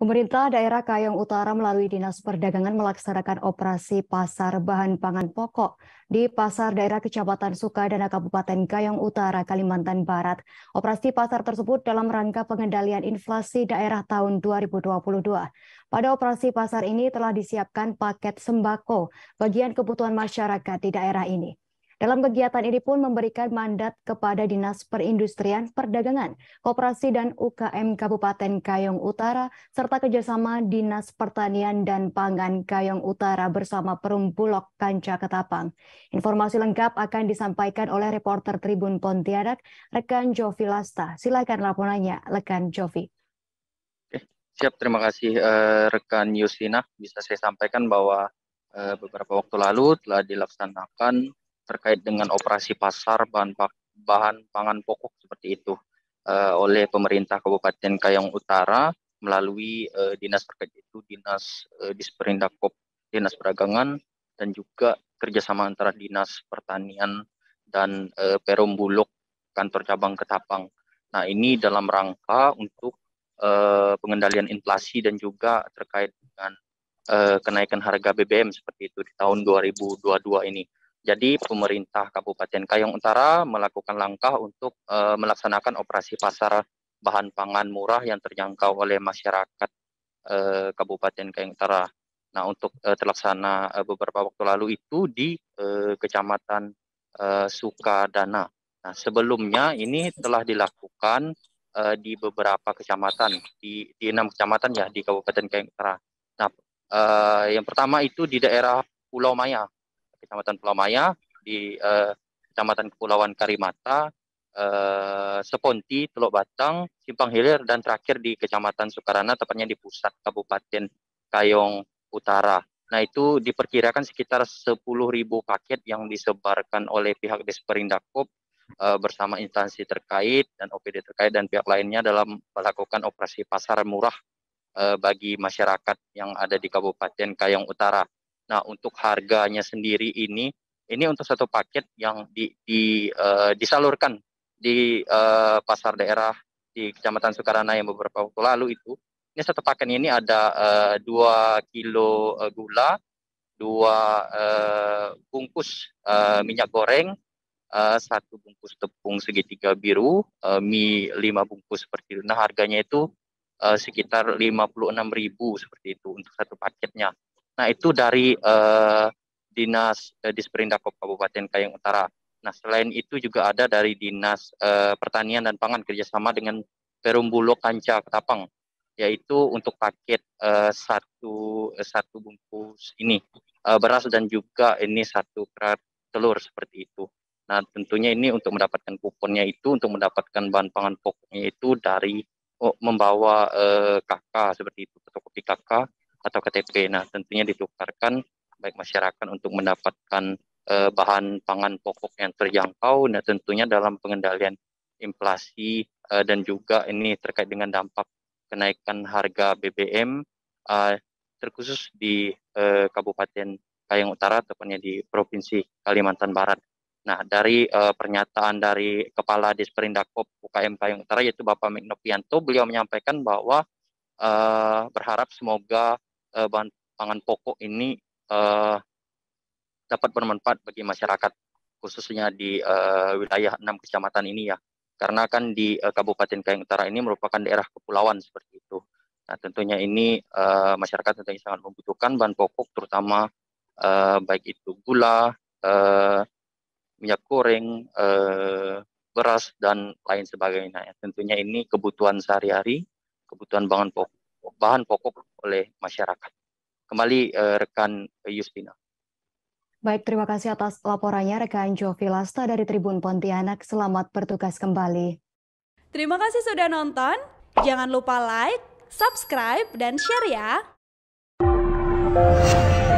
Pemerintah daerah Kayong Utara melalui Dinas Perdagangan melaksanakan operasi pasar bahan pangan pokok di pasar daerah Kecamatan Sukadana Kabupaten Kayong Utara, Kalimantan Barat. Operasi pasar tersebut dalam rangka pengendalian inflasi daerah tahun 2022. Pada operasi pasar ini telah disiapkan paket sembako bagian kebutuhan masyarakat di daerah ini. Dalam kegiatan ini pun memberikan mandat kepada Dinas Perindustrian, Perdagangan, Koperasi dan UKM Kabupaten Kayong Utara, serta kerjasama Dinas Pertanian dan Pangan Kayong Utara bersama Perum Bulog Kanca Ketapang. Informasi lengkap akan disampaikan oleh reporter Tribun Pontianak, rekan Jovi Lasta. Silakan laporannya, rekan Jovi. siap, terima kasih uh, rekan Yusina. Bisa saya sampaikan bahwa uh, beberapa waktu lalu telah dilaksanakan terkait dengan operasi pasar bahan bahan pangan pokok seperti itu uh, oleh pemerintah Kabupaten Kayong Utara melalui uh, dinas terkait itu dinas uh, eh, Disperindakop dinas perdagangan dan juga kerjasama antara dinas pertanian dan uh, Bulog kantor cabang Ketapang. Nah ini dalam rangka untuk uh, pengendalian inflasi dan juga terkait dengan uh, kenaikan harga BBM seperti itu di tahun 2022 ini. Jadi pemerintah Kabupaten Kayong Utara melakukan langkah untuk uh, melaksanakan operasi pasar bahan pangan murah yang terjangkau oleh masyarakat uh, Kabupaten Kayong Utara. Nah, untuk uh, terlaksana uh, beberapa waktu lalu itu di uh, Kecamatan uh, Sukadana. Nah, sebelumnya ini telah dilakukan uh, di beberapa kecamatan di di enam kecamatan ya di Kabupaten Kayong Utara. Nah, uh, yang pertama itu di daerah Pulau Maya. Kecamatan Pulau Maya, di uh, Kecamatan Kepulauan Karimata, uh, Seponti, Teluk Batang, Simpang Hilir, dan terakhir di Kecamatan Sukarana, tepatnya di pusat Kabupaten Kayong Utara. Nah itu diperkirakan sekitar 10.000 paket yang disebarkan oleh pihak Desperindakop uh, eh, bersama instansi terkait dan OPD terkait dan pihak lainnya dalam melakukan operasi pasar murah uh, bagi masyarakat yang ada di Kabupaten Kayong Utara. Nah, untuk harganya sendiri ini ini untuk satu paket yang di, di uh, disalurkan di uh, pasar daerah di Kecamatan Sukarana yang beberapa waktu lalu itu. Ini satu paket ini ada uh, eh, 2 kilo uh, gula, dua uh, bungkus uh, minyak goreng, uh, satu bungkus tepung segitiga biru, uh, mie lima bungkus seperti itu. Nah harganya itu uh, sekitar 56.000 seperti itu untuk satu paketnya. Nah itu dari uh, dinas uh, eh, Disperindakop Kabupaten Kayang Utara. Nah selain itu juga ada dari dinas uh, Pertanian dan Pangan kerjasama dengan Perum Bulog Kanca Ketapang, yaitu untuk paket uh, satu satu bungkus ini uh, beras dan juga ini satu kerat telur seperti itu. Nah tentunya ini untuk mendapatkan kuponnya itu untuk mendapatkan bahan pangan pokoknya itu dari oh, membawa uh, kakak seperti itu fotokopi kakak atau KTP. Nah, tentunya ditukarkan baik masyarakat untuk mendapatkan eh, bahan pangan pokok yang terjangkau nah, tentunya dalam pengendalian inflasi eh, dan juga ini terkait dengan dampak kenaikan harga BBM eh, terkhusus di eh, Kabupaten Kayang Utara tepatnya di Provinsi Kalimantan Barat. Nah, dari uh, pernyataan dari Kepala Disperindakop UKM Payung Utara yaitu Bapak Miknopianto, beliau menyampaikan bahwa uh, berharap semoga uh, bahan pangan pokok ini uh, dapat bermanfaat bagi masyarakat khususnya di uh, wilayah enam kecamatan ini ya karena kan di uh, Kabupaten Kayang Utara ini merupakan daerah kepulauan seperti itu. Nah, tentunya ini uh, masyarakat tentunya sangat membutuhkan bahan pokok terutama uh, baik itu gula, uh, minyak goreng, uh, beras dan lain sebagainya. Tentunya ini kebutuhan sehari-hari, kebutuhan bahan pokok, bahan pokok oleh masyarakat. Kembali uh, rekan eh, Yustina. Baik, terima kasih atas laporannya rekan Jovi Lasta dari Tribun Pontianak. Selamat bertugas kembali. Terima kasih sudah nonton. Jangan lupa like, subscribe, dan share ya.